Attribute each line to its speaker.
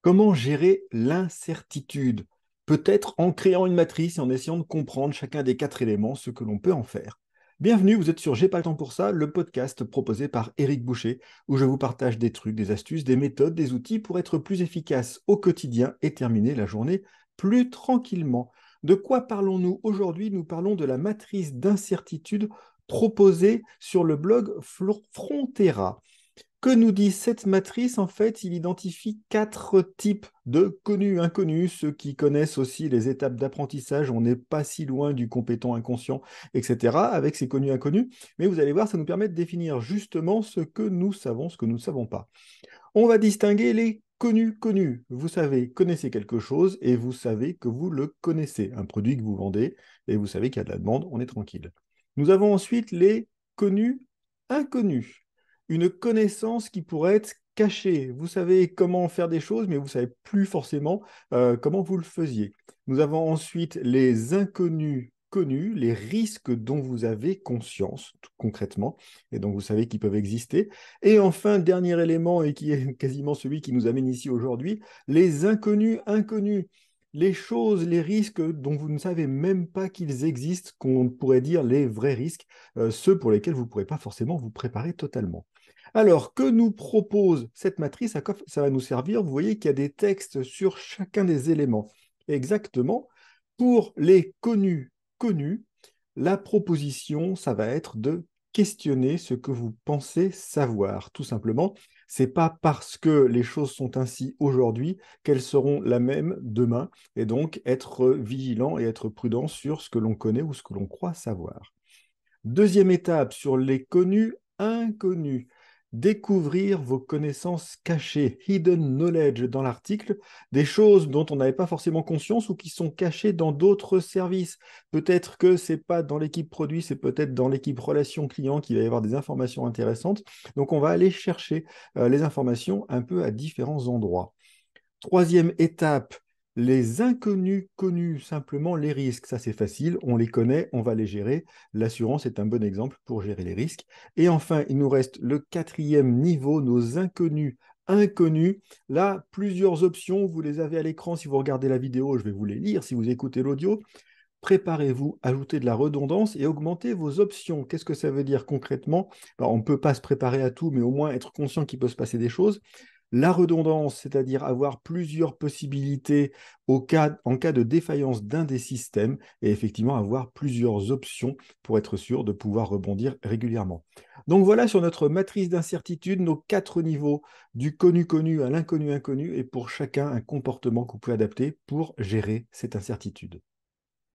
Speaker 1: Comment gérer l'incertitude Peut-être en créant une matrice et en essayant de comprendre chacun des quatre éléments, ce que l'on peut en faire. Bienvenue, vous êtes sur J'ai pas le temps pour ça, le podcast proposé par Éric Boucher, où je vous partage des trucs, des astuces, des méthodes, des outils pour être plus efficace au quotidien et terminer la journée plus tranquillement. De quoi parlons-nous aujourd'hui Nous parlons de la matrice d'incertitude proposée sur le blog Frontera que nous dit cette matrice En fait, il identifie quatre types de connus, inconnus, ceux qui connaissent aussi les étapes d'apprentissage, on n'est pas si loin du compétent inconscient, etc., avec ces connus, inconnus. Mais vous allez voir, ça nous permet de définir justement ce que nous savons, ce que nous ne savons pas. On va distinguer les connus, connus. Vous savez, connaissez quelque chose et vous savez que vous le connaissez, un produit que vous vendez, et vous savez qu'il y a de la demande, on est tranquille. Nous avons ensuite les connus, inconnus une connaissance qui pourrait être cachée. Vous savez comment faire des choses, mais vous ne savez plus forcément euh, comment vous le faisiez. Nous avons ensuite les inconnus connus, les risques dont vous avez conscience concrètement, et donc vous savez qu'ils peuvent exister. Et enfin, dernier élément, et qui est quasiment celui qui nous amène ici aujourd'hui, les inconnus inconnus les choses, les risques dont vous ne savez même pas qu'ils existent, qu'on pourrait dire les vrais risques, euh, ceux pour lesquels vous ne pourrez pas forcément vous préparer totalement. Alors, que nous propose cette matrice À quoi ça va nous servir Vous voyez qu'il y a des textes sur chacun des éléments. Exactement. Pour les connus, connus, la proposition, ça va être de questionner ce que vous pensez savoir, tout simplement. ce n'est pas parce que les choses sont ainsi aujourd'hui qu'elles seront la même demain, et donc être vigilant et être prudent sur ce que l'on connaît ou ce que l'on croit savoir. Deuxième étape sur les connus, inconnus découvrir vos connaissances cachées, hidden knowledge dans l'article, des choses dont on n'avait pas forcément conscience ou qui sont cachées dans d'autres services. Peut-être que ce c'est pas dans l'équipe produit, c'est peut-être dans l'équipe relation client qu'il va y avoir des informations intéressantes. Donc on va aller chercher euh, les informations un peu à différents endroits. Troisième étape, les inconnus connus, simplement les risques, ça c'est facile, on les connaît, on va les gérer. L'assurance est un bon exemple pour gérer les risques. Et enfin, il nous reste le quatrième niveau, nos inconnus inconnus. Là, plusieurs options, vous les avez à l'écran si vous regardez la vidéo, je vais vous les lire si vous écoutez l'audio. Préparez-vous, ajoutez de la redondance et augmentez vos options. Qu'est-ce que ça veut dire concrètement On ne peut pas se préparer à tout, mais au moins être conscient qu'il peut se passer des choses. La redondance, c'est-à-dire avoir plusieurs possibilités en cas de défaillance d'un des systèmes et effectivement avoir plusieurs options pour être sûr de pouvoir rebondir régulièrement. Donc voilà sur notre matrice d'incertitude nos quatre niveaux du connu-connu à l'inconnu-inconnu et pour chacun un comportement que vous pouvez adapter pour gérer cette incertitude.